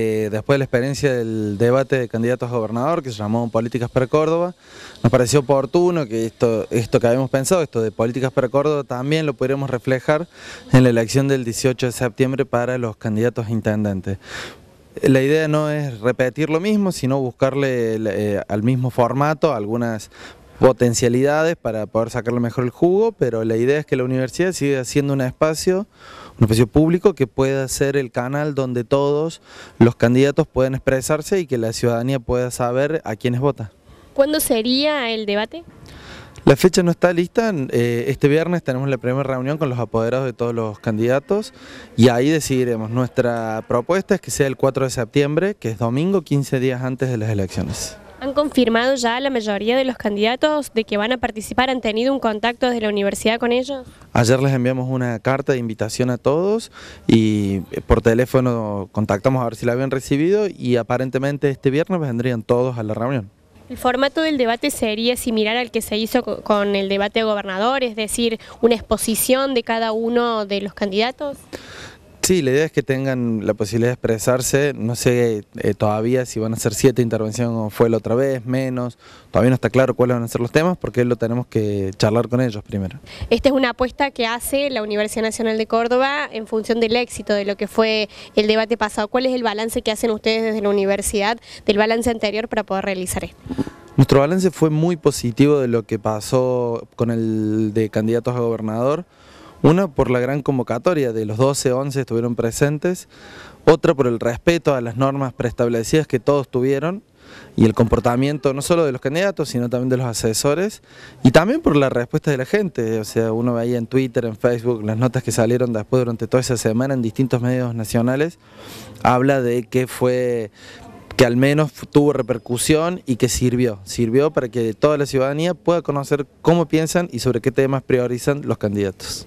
Eh, después de la experiencia del debate de candidatos a gobernador que se llamó Políticas para Córdoba, nos pareció oportuno que esto, esto que habíamos pensado, esto de Políticas para Córdoba, también lo pudiéramos reflejar en la elección del 18 de septiembre para los candidatos a intendentes. La idea no es repetir lo mismo, sino buscarle eh, al mismo formato algunas potencialidades para poder sacarle mejor el jugo, pero la idea es que la universidad siga siendo un espacio un oficio público que pueda ser el canal donde todos los candidatos puedan expresarse y que la ciudadanía pueda saber a quiénes vota. ¿Cuándo sería el debate? La fecha no está lista, eh, este viernes tenemos la primera reunión con los apoderados de todos los candidatos y ahí decidiremos. Nuestra propuesta es que sea el 4 de septiembre, que es domingo, 15 días antes de las elecciones. Han confirmado ya la mayoría de los candidatos de que van a participar, han tenido un contacto desde la universidad con ellos. Ayer les enviamos una carta de invitación a todos y eh, por teléfono contactamos a ver si la habían recibido y aparentemente este viernes vendrían todos a la reunión. El formato del debate sería similar al que se hizo con el debate de gobernador, es decir, una exposición de cada uno de los candidatos. Sí, la idea es que tengan la posibilidad de expresarse. No sé eh, todavía si van a ser siete intervenciones o fue la otra vez, menos. Todavía no está claro cuáles van a ser los temas porque lo tenemos que charlar con ellos primero. Esta es una apuesta que hace la Universidad Nacional de Córdoba en función del éxito de lo que fue el debate pasado. ¿Cuál es el balance que hacen ustedes desde la universidad del balance anterior para poder realizar esto? Nuestro balance fue muy positivo de lo que pasó con el de candidatos a gobernador. Una por la gran convocatoria de los 12, 11 estuvieron presentes, otra por el respeto a las normas preestablecidas que todos tuvieron y el comportamiento no solo de los candidatos, sino también de los asesores, y también por la respuesta de la gente, o sea, uno veía en Twitter, en Facebook, las notas que salieron después durante toda esa semana en distintos medios nacionales, habla de que fue que al menos tuvo repercusión y que sirvió, sirvió para que toda la ciudadanía pueda conocer cómo piensan y sobre qué temas priorizan los candidatos.